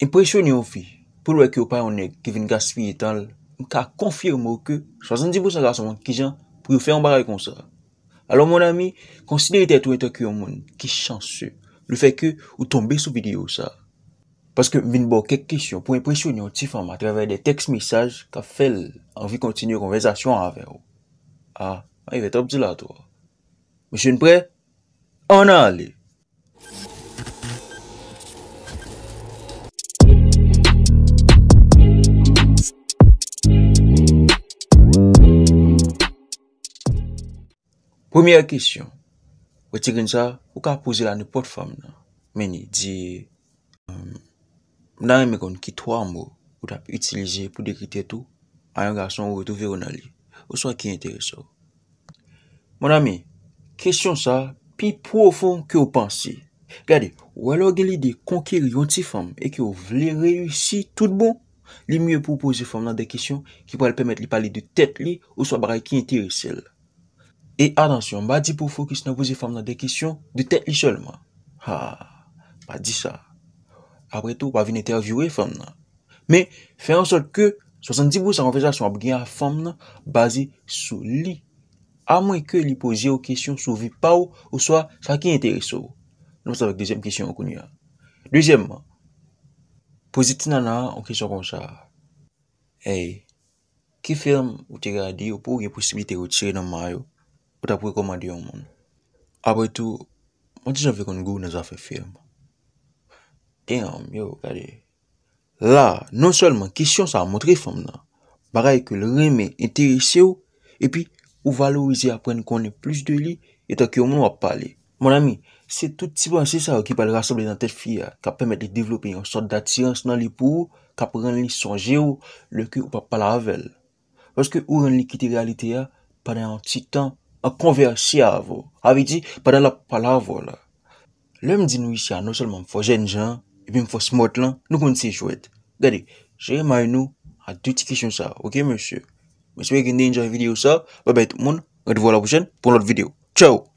Impresyon yon fi pou lwe ki ou pa yon neg ki vin gaspil etan l, m ka konfirmo ke 70% la son moun ki jan pou yon fe yon baray kon sa. Alo moun ami, konsiderite tou ente ki yon moun ki chansu le fe ke ou tombe sou video sa. Paske vin bo kek kisyon pou impresyon yon ti fama atrevele de teks misaj ka fel anvi kontinu yon konvezasyon anve yon. Ha, ah, an yon ve te obdilato. Monsi yon pre, an ale! Poumiè kèsyon, wè ti gen sa, wè ka pose la nou pot fèm nan, meni, di, um, mnare mè kon ki 3 mbou wè tap itilize pou dekite tou, a yon gason wè tou vè yon nan li, wè swa ki yon tere sou. Mon amè, kèsyon sa, pi pou wè fon ki wè panse, gade, wè lò gen li de konkir yon ti fèm e ki wè vle reyousi tout bon, li myè pou wè pose fèm nan de kèsyon ki pou wè lè pèmèt li pale de tèt li, wè swa baray ki yon tere sel la. E, adansyon, ba di pou fokis nan pouzi fam nan de kisyon de tek li solman. Ha, ba di sa. Apre tou, pa vin intervjouwe fam nan. Me, fe an sot ke, 70 pou sa konvejasyon ap genya fam nan, ba zi sou li. A mwen ke li pouzi ou kisyon sou vi pa ou, ou soa, sa ki neterese ou. Non sa vek dezyem kisyon akoun ya. Dezyem man, pouzi ti nan nan an kisyon kon sa. E, ki ferm ou te gadi ou pou ge posibilite ou tire nan mayo, pou ta pou rekomadi yon moun. Apo etou, mwen di jan fe kon goun nou zan fe firman. Ten yon, yo, gade. La, non selman, kisyon sa a montre fam nan. Baray ke l reme enterise ou, epi, ou valorize apren kone plus de li, etan ki yon moun wap pale. Mon ami, se tout ti bwansi sa ou ki pale raseble nan tel fi ya, ka pwemete devlopi yon sot datirans nan li pou ou, ka prenen li sonje ou, le ki ou pa pale avel. Roske ou ren li kite realite ya, paden yon titan, A konve a si a avou. A vi di, padan la pala avou la. Le m di nou isi a nou solman fò jen jan, e bin fò smot lan, nou kon si chouet. Gade, jen may nou, a douti kishon sa, ok monsye? Monsye mwen gen den jan video sa, wabay tout moun, gade vou la bouchen pou lout video. Tchau!